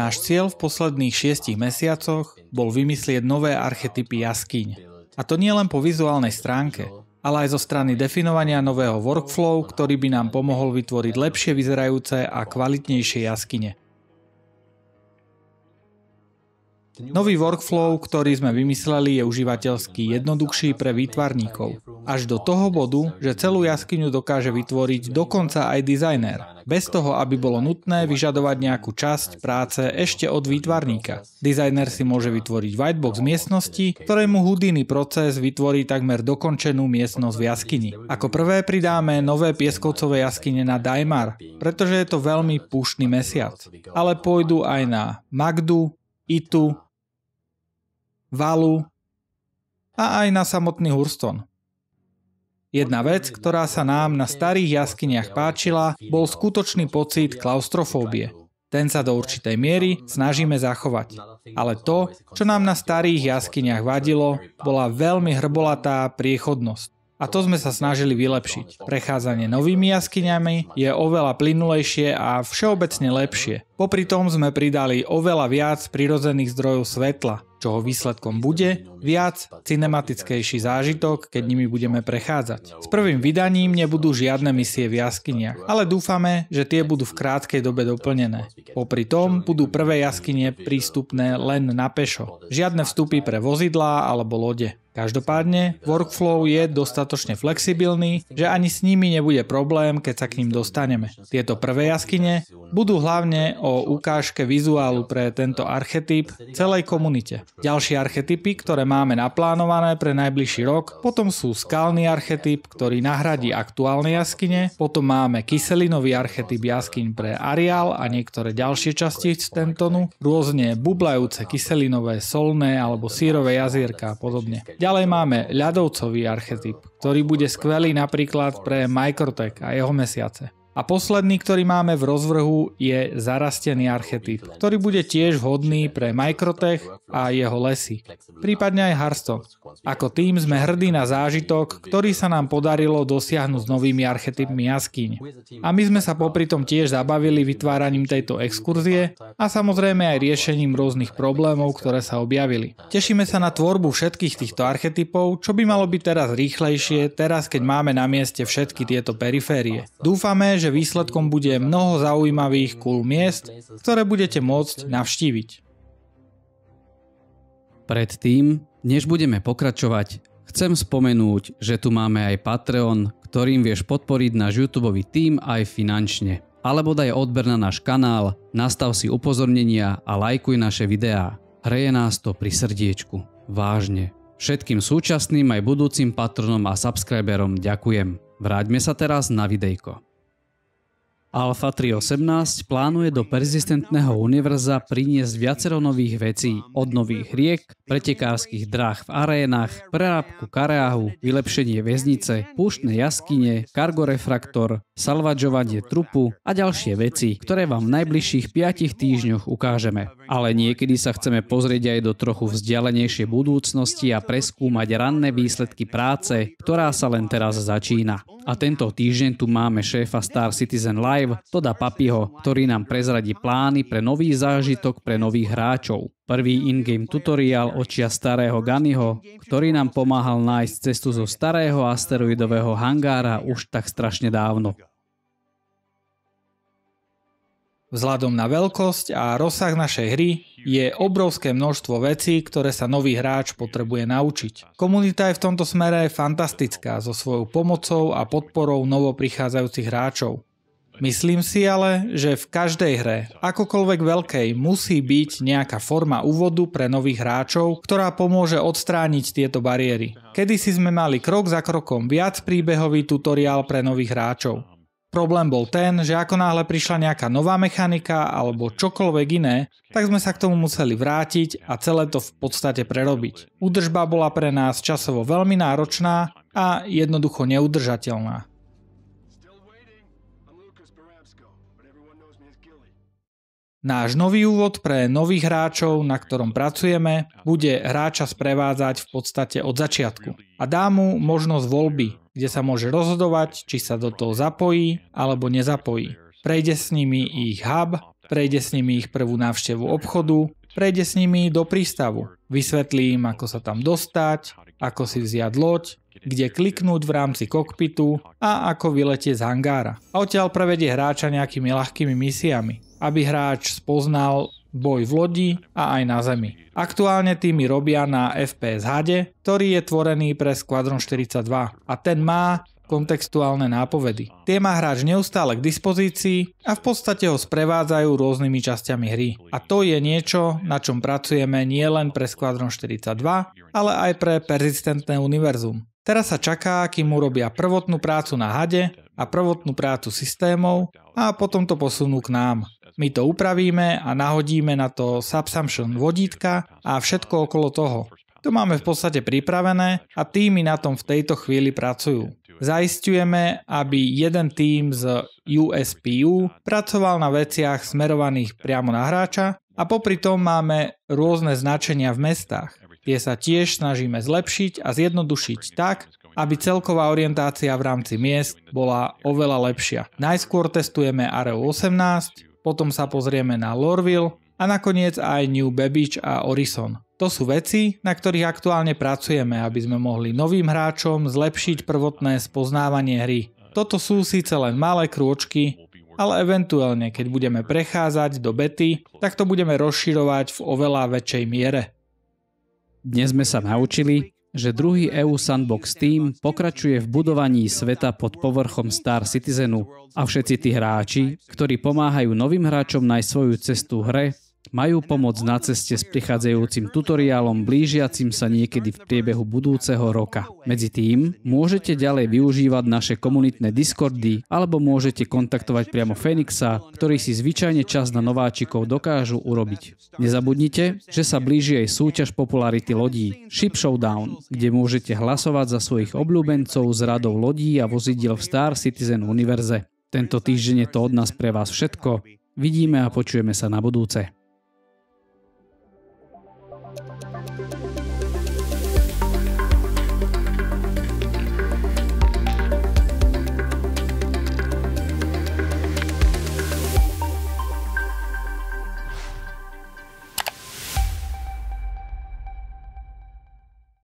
Náš cieľ v posledných šiestich mesiacoch bol vymyslieť nové archetypy jaskyň, A to nie len po vizuálnej stránke, ale aj zo strany definovania nového workflow, ktorý by nám pomohol vytvoriť lepšie vyzerajúce a kvalitnejšie jaskyne. Nový workflow, ktorý sme vymysleli, je užívateľsky jednoduchší pre výtvarníkov. Až do toho bodu, že celú jaskyňu dokáže vytvoriť dokonca aj dizajner, bez toho, aby bolo nutné vyžadovať nejakú časť práce ešte od výtvarníka. Dizajner si môže vytvoriť whitebox miestnosti, ktorému Houdini proces vytvorí takmer dokončenú miestnosť v jaskyni. Ako prvé pridáme nové pieskovcové jaskyne na Daimar, pretože je to veľmi púštny mesiac. Ale pôjdu aj na Magdu, Itu, Valu a aj na samotný Hurston. Jedna vec, ktorá sa nám na starých jaskyniach páčila, bol skutočný pocit klaustrofóbie. Ten sa do určitej miery snažíme zachovať. Ale to, čo nám na starých jaskyniach vadilo, bola veľmi hrbolatá priechodnosť. A to sme sa snažili vylepšiť. Prechádzanie novými jaskyňami je oveľa plynulejšie a všeobecne lepšie. Popri tom sme pridali oveľa viac prirodzených zdrojov svetla, čoho výsledkom bude viac cinematickejší zážitok, keď nimi budeme prechádzať. S prvým vydaním nebudú žiadne misie v jaskyniach, ale dúfame, že tie budú v krátkej dobe doplnené. Popri tom budú prvé jaskynie prístupné len na pešo. Žiadne vstupy pre vozidlá alebo lode. Každopádne, workflow je dostatočne flexibilný, že ani s nimi nebude problém, keď sa k ním dostaneme. Tieto prvé jaskyne budú hlavne o ukážke vizuálu pre tento archetyp celej komunite. Ďalšie archetypy, ktoré máme naplánované pre najbližší rok, potom sú skalný archetyp, ktorý nahradí aktuálne jaskyne, potom máme kyselinový archetyp jaskyň pre areál a niektoré ďalšie časti tentonu, rôzne bublajúce kyselinové, solné alebo sírové jazierka a podobne. Ďalej máme ľadovcový archetyp, ktorý bude skvelý napríklad pre Microtech a jeho mesiace. A posledný, ktorý máme v rozvrhu, je zarastený archetyp, ktorý bude tiež vhodný pre Microtech a jeho lesy, prípadne aj Hearthstone. Ako tým sme hrdí na zážitok, ktorý sa nám podarilo dosiahnuť s novými archetypmi jaskyň. A my sme sa popri tom tiež zabavili vytváraním tejto exkurzie a samozrejme aj riešením rôznych problémov, ktoré sa objavili. Tešíme sa na tvorbu všetkých týchto archetypov, čo by malo byť teraz rýchlejšie, teraz keď máme na mieste všetky tieto periférie. Dúfame, že výsledkom bude mnoho zaujímavých cool miest, ktoré budete môcť navštíviť. Predtým, než budeme pokračovať, chcem spomenúť, že tu máme aj Patreon, ktorým vieš podporiť náš YouTube tým aj finančne. Alebo daj odber na náš kanál, nastav si upozornenia a lajkuj naše videá. Hreje nás to pri srdiečku. Vážne. Všetkým súčasným aj budúcim patronom a subscriberom ďakujem. Vráťme sa teraz na videjko. Alfa 318 plánuje do persistentného univerza priniesť viacero nových vecí, od nových riek, pretekárskych dráh v arénach, prerábku kareáhu, vylepšenie väznice, púštne jaskyne, kargorefraktor, salvažovanie trupu a ďalšie veci, ktoré vám v najbližších 5 týždňoch ukážeme. Ale niekedy sa chceme pozrieť aj do trochu vzdialenejšej budúcnosti a preskúmať ranné výsledky práce, ktorá sa len teraz začína. A tento týždeň tu máme šéfa Star Citizen Live live Toda Papiho, ktorý nám prezradí plány pre nový zážitok pre nových hráčov. Prvý in-game tutoriál očia starého Ganyho, ktorý nám pomáhal nájsť cestu zo starého asteroidového hangára už tak strašne dávno. Vzhľadom na veľkosť a rozsah našej hry je obrovské množstvo vecí, ktoré sa nový hráč potrebuje naučiť. Komunita je v tomto smere fantastická so svojou pomocou a podporou novoprichádzajúcich hráčov. Myslím si ale, že v každej hre, akokoľvek veľkej, musí byť nejaká forma úvodu pre nových hráčov, ktorá pomôže odstrániť tieto bariéry. Kedy si sme mali krok za krokom viac príbehový tutoriál pre nových hráčov. Problém bol ten, že ako náhle prišla nejaká nová mechanika alebo čokoľvek iné, tak sme sa k tomu museli vrátiť a celé to v podstate prerobiť. Údržba bola pre nás časovo veľmi náročná a jednoducho neudržateľná. Náš nový úvod pre nových hráčov, na ktorom pracujeme, bude hráča sprevádzať v podstate od začiatku a dá mu možnosť voľby, kde sa môže rozhodovať, či sa do toho zapojí alebo nezapojí. Prejde s nimi ich hub, prejde s nimi ich prvú návštevu obchodu, prejde s nimi do prístavu. Vysvetlí im, ako sa tam dostať, ako si vziať loď, kde kliknúť v rámci kokpitu a ako vyletie z hangára. A odtiaľ prevedie hráča nejakými ľahkými misiami, aby hráč spoznal boj v lodi a aj na zemi. Aktuálne týmy robia na FPS Hade, ktorý je tvorený pre Squadron 42 a ten má kontextuálne nápovedy. Tie má hráč neustále k dispozícii a v podstate ho sprevádzajú rôznymi časťami hry. A to je niečo, na čom pracujeme nielen pre Squadron 42, ale aj pre persistentné univerzum. Teraz sa čaká, kým urobia prvotnú prácu na hade a prvotnú prácu systémov a potom to posunú k nám. My to upravíme a nahodíme na to subsumption vodítka a všetko okolo toho. To máme v podstate pripravené a týmy na tom v tejto chvíli pracujú. Zaistujeme, aby jeden tým z USPU pracoval na veciach smerovaných priamo na hráča a popri tom máme rôzne značenia v mestách. Tie sa tiež snažíme zlepšiť a zjednodušiť tak, aby celková orientácia v rámci miest bola oveľa lepšia. Najskôr testujeme Areu 18, potom sa pozrieme na Lorville a nakoniec aj New Babbage a Orison. To sú veci, na ktorých aktuálne pracujeme, aby sme mohli novým hráčom zlepšiť prvotné spoznávanie hry. Toto sú síce len malé krôčky, ale eventuálne, keď budeme prechádzať do bety, tak to budeme rozširovať v oveľa väčšej miere. Dnes sme sa naučili, že druhý EU Sandbox Team pokračuje v budovaní sveta pod povrchom Star Citizenu a všetci tí hráči, ktorí pomáhajú novým hráčom nájsť svoju cestu hre, majú pomoc na ceste s prichádzajúcim tutoriálom blížiacim sa niekedy v priebehu budúceho roka. Medzi tým môžete ďalej využívať naše komunitné Discordy alebo môžete kontaktovať priamo Fenixa, ktorý si zvyčajne čas na nováčikov dokážu urobiť. Nezabudnite, že sa blíži aj súťaž popularity lodí Ship Showdown, kde môžete hlasovať za svojich obľúbencov z radov lodí a vozidiel v Star Citizen Univerze. Tento týždeň je to od nás pre vás všetko. Vidíme a počujeme sa na budúce.